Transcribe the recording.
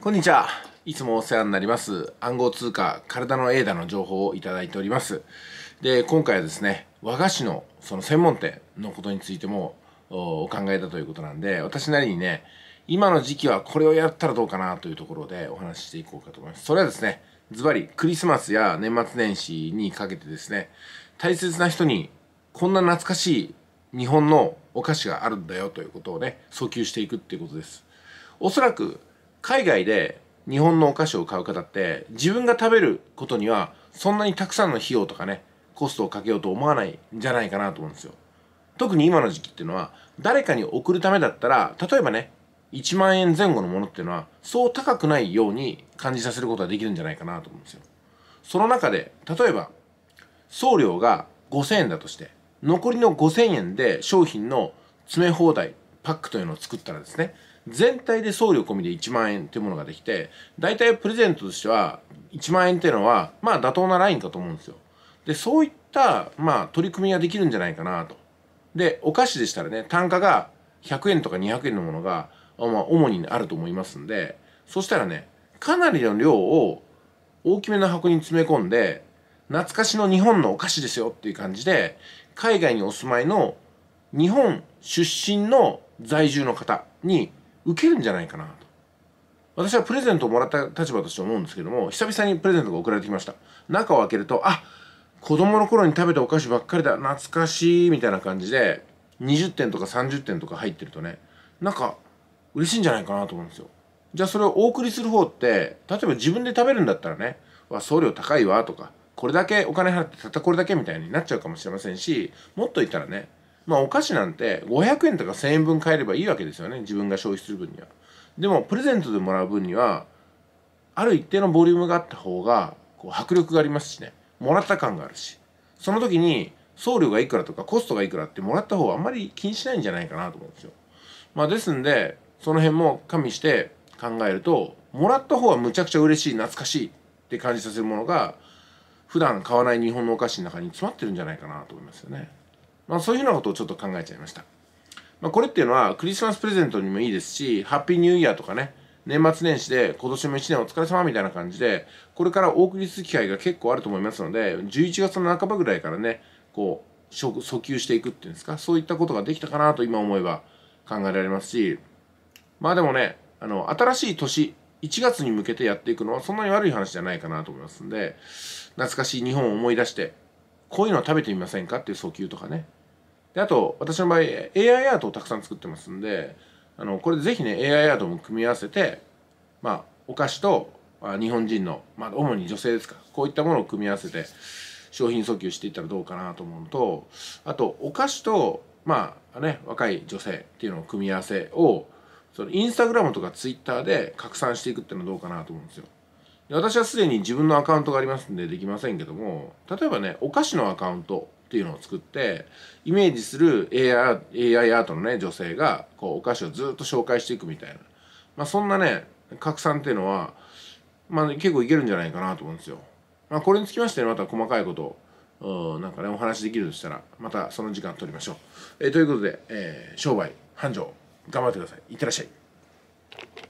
こんにちは。いつもお世話になります。暗号通貨、体のエーダの情報をいただいております。で、今回はですね、和菓子のその専門店のことについてもお考えだということなんで、私なりにね、今の時期はこれをやったらどうかなというところでお話ししていこうかと思います。それはですね、ズバリクリスマスや年末年始にかけてですね、大切な人にこんな懐かしい日本のお菓子があるんだよということをね、訴求していくっていうことです。おそらく海外で日本のお菓子を買う方って自分が食べることにはそんなにたくさんの費用とかねコストをかけようと思わないんじゃないかなと思うんですよ特に今の時期っていうのは誰かに送るためだったら例えばね1万円前後のものっていうのはそう高くないように感じさせることができるんじゃないかなと思うんですよその中で例えば送料が5000円だとして残りの5000円で商品の詰め放題パックというのを作ったらですね全体で送料込みで1万円というものができて、大体プレゼントとしては、1万円っていうのは、まあ妥当なラインかと思うんですよ。で、そういった、まあ取り組みができるんじゃないかなと。で、お菓子でしたらね、単価が100円とか200円のものが、まあ主にあると思いますんで、そしたらね、かなりの量を大きめの箱に詰め込んで、懐かしの日本のお菓子ですよっていう感じで、海外にお住まいの日本出身の在住の方に受けるんじゃないかなと私はプレゼントをもらった立場として思うんですけども久々にプレゼントが送られてきました中を開けるとあ子供の頃に食べたお菓子ばっかりだ懐かしいみたいな感じで20点とか30点とか入ってるとねなんか嬉しいんじゃないかなと思うんですよじゃあそれをお送りする方って例えば自分で食べるんだったらねわ送料高いわとかこれだけお金払ってたったこれだけみたいになっちゃうかもしれませんしもっと言ったらねまあお菓子なんて500円とか1000円分買えればいいわけですよね自分が消費する分にはでもプレゼントでもらう分にはある一定のボリュームがあった方がこう迫力がありますしねもらった感があるしその時に送料がいくらとかコストがいくらってもらった方はあんまり気にしないんじゃないかなと思うんですよまあですんでその辺も加味して考えるともらった方はむちゃくちゃ嬉しい懐かしいって感じさせるものが普段買わない日本のお菓子の中に詰まってるんじゃないかなと思いますよね。まあ、そういうようなことをちょっと考えちゃいました。まあ、これっていうのはクリスマスプレゼントにもいいですし、ハッピーニューイヤーとかね、年末年始で今年も1年お疲れ様みたいな感じで、これからお送りする機会が結構あると思いますので、11月の半ばぐらいからね、こう、訴求していくっていうんですか、そういったことができたかなと今思えば考えられますし、まあでもね、あの、新しい年、1月に向けてやっていくのはそんなに悪い話じゃないかなと思いますんで、懐かしい日本を思い出して、こういうの食べてみませんかっていう訴求とかね、であと私の場合 AI アートをたくさん作ってますんであのこれぜひね AI アートも組み合わせてまあお菓子と、まあ、日本人の、まあ、主に女性ですかこういったものを組み合わせて商品訴求していったらどうかなと思うのとあとお菓子とまあね若い女性っていうのを組み合わせをそのインスタグラムとかツイッターで拡散していくっていうのはどうかなと思うんですよ。私はすでに自分のアカウントがありますんでできませんけども例えばねお菓子のアカウントっていうのを作ってイメージする AI, AI アートのね女性がこうお菓子をずっと紹介していくみたいな、まあ、そんなね拡散っていうのは、まあ、結構いけるんじゃないかなと思うんですよ。まあ、これにつきまして、また細かいことをなんかねお話できるとしたらまたその時間取りましょう。えー、ということで、えー、商売繁盛頑張ってください。いってらっしゃい。